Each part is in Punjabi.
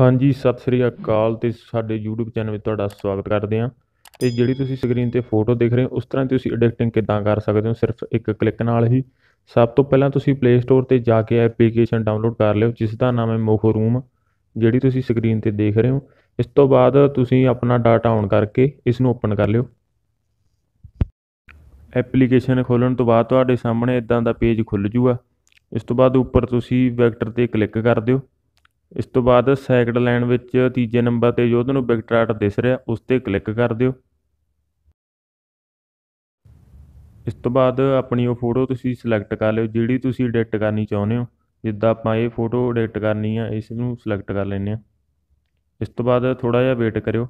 ਹਾਂਜੀ ਸਤਿ ਸ੍ਰੀ ਅਕਾਲ ਤੇ ਸਾਡੇ YouTube ਚੈਨਲ ਵਿੱਚ ਤੁਹਾਡਾ ਸਵਾਗਤ ਕਰਦੇ ਹਾਂ ਤੇ ਜਿਹੜੀ ਤੁਸੀਂ ਸਕਰੀਨ ਤੇ ਫੋਟੋ ਦੇਖ ਰਹੇ ਹੋ ਉਸ ਤਰ੍ਹਾਂ ਤੁਸੀਂ ਐਡਿਟਿੰਗ ਕਿਦਾਂ ਕਰ ਸਕਦੇ ਹੋ ਸਿਰਫ ਇੱਕ ਕਲਿੱਕ ਨਾਲ ਹੀ ਸਭ ਤੋਂ ਪਹਿਲਾਂ ਤੁਸੀਂ ਪਲੇ ਸਟੋਰ ਤੇ ਜਾ ਕੇ ਐਪਲੀਕੇਸ਼ਨ ਡਾਊਨਲੋਡ ਕਰ ਲਿਓ ਜਿਸ ਦਾ ਨਾਮ ਹੈ ਮੋਖੋ ਰੂਮ ਜਿਹੜੀ ਤੁਸੀਂ ਸਕਰੀਨ ਤੇ ਦੇਖ ਰਹੇ ਹੋ ਇਸ ਤੋਂ ਬਾਅਦ ਤੁਸੀਂ ਆਪਣਾ ਡਾਟਾ ਆਨ ਕਰਕੇ ਇਸ ਨੂੰ ਓਪਨ ਕਰ ਲਿਓ ਐਪਲੀਕੇਸ਼ਨ ਖੋਲਣ ਤੋਂ ਬਾਅਦ ਤੁਹਾਡੇ ਸਾਹਮਣੇ ਇਦਾਂ ਦਾ ਪੇਜ ਖੁੱਲ ਜੂਗਾ ਇਸ ਤੋਂ ਬਾਅਦ ਉੱਪਰ ਤੁਸੀਂ ਵੈਕਟਰ ਤੇ ਕਲਿੱਕ ਕਰ ਦਿਓ ਇਸ ਤੋਂ ਬਾਅਦ ਸੈਕੰਡ ਲਾਈਨ ਵਿੱਚ ਤੀਜੇ ਨੰਬਰ ਤੇ ਜੋ ਤੁਹਾਨੂੰ ਬਿਗਟਰਾਟ ਦਿਸ ਰਿਹਾ ਉਸ ਤੇ ਕਲਿੱਕ ਕਰ ਦਿਓ ਇਸ ਤੋਂ ਬਾਅਦ ਆਪਣੀ ਉਹ ਫੋਟੋ ਤੁਸੀਂ ਸਿਲੈਕਟ ਕਰ ਲਿਓ ਜਿਹੜੀ ਤੁਸੀਂ ਐਡਿਟ ਕਰਨੀ ਚਾਹੁੰਦੇ ਹੋ ਜਿੱਦਾਂ ਆਪਾਂ ਇਹ ਫੋਟੋ ਐਡਿਟ ਕਰਨੀ ਆ ਇਸ ਨੂੰ ਸਿਲੈਕਟ ਕਰ ਲੈਂਦੇ ਆ ਇਸ ਤੋਂ ਬਾਅਦ ਥੋੜਾ ਜਿਹਾ ਵੇਟ ਕਰਿਓ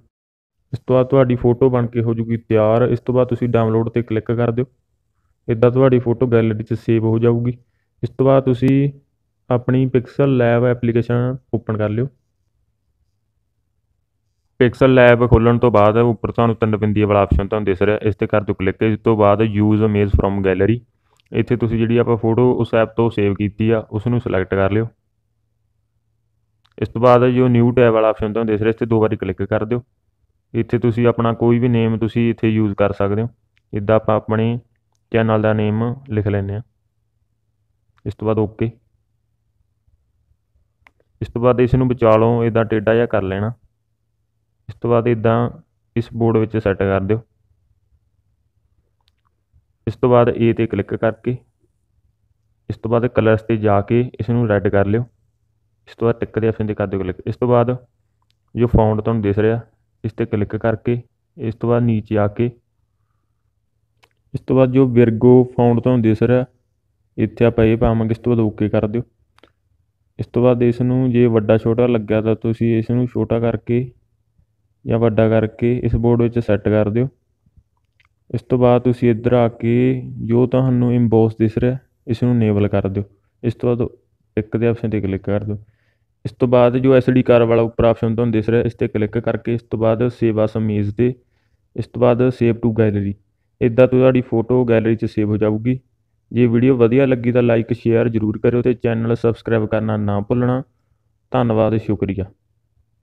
ਇਸ ਤੋਂ ਬਾਅਦ ਤੁਹਾਡੀ ਫੋਟੋ ਬਣ ਕੇ ਹੋ ਜੂਗੀ ਤਿਆਰ ਇਸ ਤੋਂ ਬਾਅਦ ਤੁਸੀਂ ਡਾਊਨਲੋਡ ਤੇ ਕਲਿੱਕ ਕਰ ਦਿਓ ਇਦਾਂ ਤੁਹਾਡੀ ਫੋਟੋ ਗੈਲਰੀ 'ਚ ਸੇਵ ਹੋ ਜਾਊਗੀ ਇਸ ਤੋਂ ਬਾਅਦ ਤੁਸੀਂ ਆਪਣੀ ਪਿਕਸਲ ਲੈਬ ਐਪਲੀਕੇਸ਼ਨ ਓਪਨ ਕਰ ਲਿਓ ਪਿਕਸਲ ਲੈਬ ਖੋਲਣ ਤੋਂ ਬਾਅਦ ਉੱਪਰ ਤੁਹਾਨੂੰ ਤਿੰਨ ਬਿੰਦੀਆਂ ਵਾਲਾ ਆਪਸ਼ਨ ਤੁਹਾਨੂੰ ਦਿਸ ਰਿਹਾ ਇਸ ਤੇ ਕਰ ਦਿਓ ਕਲਿੱਕ ਇਸ ਤੋਂ ਬਾਅਦ ਯੂਜ਼ ਇਮੇਜ ਫਰਮ ਗੈਲਰੀ ਇੱਥੇ ਤੁਸੀਂ ਜਿਹੜੀ ਆਪਾਂ ਫੋਟੋ ਉਸ ਐਪ ਤੋਂ ਸੇਵ ਕੀਤੀ ਆ ਉਸ ਨੂੰ ਸਿਲੈਕਟ ਕਰ ਲਿਓ ਇਸ ਤੋਂ ਬਾਅਦ ਜੋ ਨਿਊ ਟੈਬ ਵਾਲਾ ਆਪਸ਼ਨ ਤੁਹਾਨੂੰ ਦਿਸ ਰਿਹਾ ਇਸ ਤੇ ਦੋ ਵਾਰੀ ਕਲਿੱਕ ਕਰ ਦਿਓ ਇੱਥੇ ਤੁਸੀਂ ਆਪਣਾ ਕੋਈ ਵੀ ਨੇਮ ਤੁਸੀਂ ਇੱਥੇ ਯੂਜ਼ ਕਰ ਸਕਦੇ ਹੋ ਇਦਾਂ ਆਪਾਂ ਆਪਣੇ ਚੈਨਲ ਦਾ ਨੇਮ ਲਿਖ ਲੈਂਦੇ ਆ ਇਸ ਤੋਂ ਬਾਅਦ ਓਕੇ ਇਸ ਤੋਂ ਬਾਅਦ ਇਸ ਨੂੰ ਵਿਚਾਲੋਂ ਇਦਾਂ ਟੇਡਾ ਜਿਹਾ ਕਰ ਲੈਣਾ ਇਸ ਤੋਂ ਬਾਅਦ ਇਦਾਂ ਇਸ ਬੋਰਡ ਵਿੱਚ ਸੈੱਟ ਕਰ ਦਿਓ ਇਸ ਤੋਂ ਬਾਅਦ A ਤੇ ਕਲਿੱਕ ਕਰਕੇ ਇਸ ਤੋਂ ਬਾਅਦ ਕਲਰਸ ਤੇ ਜਾ ਕੇ ਇਸ ਨੂੰ ਰੈੱਡ ਕਰ ਲਿਓ ਇਸ ਤੋਂ ਬਾਅਦ ਟਿਕ ਦੇ ਆਪਸ਼ਨ ਤੇ ਕਰ ਦਿਓ ਕਲਿੱਕ ਇਸ ਤੋਂ ਬਾਅਦ ਜੋ ਫਾਉਂਡ ਤੁਹਾਨੂੰ ਦਿਸ ਰਿਹਾ ਇਸ ਤੇ ਕਲਿੱਕ ਕਰਕੇ ਇਸ ਤੋਂ ਬਾਅਦ ਨੀਚੇ ਆ ਕੇ ਇਸ ਤੋਂ ਬਾਅਦ ਜੋ ਵਿਰਗੋ ਫਾਉਂਡ ਤੁਹਾਨੂੰ ਦਿਸ ਰਿਹਾ ਇੱਥੇ ਆਪਾਂ ਇਹ ਪਾਵਾਂਗੇ ਇਸ ਤੋਂ ਬਾਅਦ ਓਕੇ ਕਰ ਦਿਓ ਇਸ ਤੋਂ ਬਾਅਦ ਇਸ ਨੂੰ ਜੇ ਵੱਡਾ ਛੋਟਾ ਲੱਗਿਆ ਤਾਂ ਤੁਸੀਂ ਇਸ ਨੂੰ ਛੋਟਾ ਕਰਕੇ ਜਾਂ ਵੱਡਾ ਕਰਕੇ ਇਸ ਬੋਰਡ ਵਿੱਚ ਸੈੱਟ ਕਰ ਦਿਓ ਇਸ ਤੋਂ ਬਾਅਦ ਤੁਸੀਂ ਇੱਧਰ ਆ ਕੇ ਜੋ ਤੁਹਾਨੂੰ ਇੰਬੋਸ ਦਿਸ ਰਿਹਾ ਇਸ ਨੂੰ ਨੇਬਲ ਕਰ ਦਿਓ ਇਸ ਤੋਂ ਬਾਅਦ ਇੱਕ ਦੇ ਆਪਸ਼ਨ ਤੇ ਕਲਿੱਕ ਕਰ ਦਿਓ ਇਸ ਤੋਂ ਬਾਅਦ ਜੋ ਐਸਡੀ ਕਾਰ ਵਾਲਾ ਉੱਪਰ ਆਪਸ਼ਨ ਤੁਹਾਨੂੰ ਦਿਸ ਰਿਹਾ ਇਸ ਤੇ ਕਲਿੱਕ ਕਰਕੇ ਇਸ ਤੋਂ ਬਾਅਦ ਸੇਵ ਆਸ ਮੇਜ਼ ਤੇ ਇਸ ਤੋਂ ਬਾਅਦ ਸੇਵ ਟੂ ਗੈਲਰੀ ਇਦਾਂ ਤੁਹਾਡੀ ਫੋਟੋ ਗੈਲਰੀ 'ਚ ਸੇਵ ਹੋ ਜਾਊਗੀ ਜੇ ਵੀਡੀਓ ਵਧੀਆ ਲੱਗੀ ਤਾਂ ਲਾਈਕ ਸ਼ੇਅਰ ਜ਼ਰੂਰ ਕਰਿਓ ਤੇ ਚੈਨਲ ਸਬਸਕ੍ਰਾਈਬ ਕਰਨਾ ਨਾ ਭੁੱਲਣਾ ਧੰਨਵਾਦ ਸ਼ੁਕਰੀਆ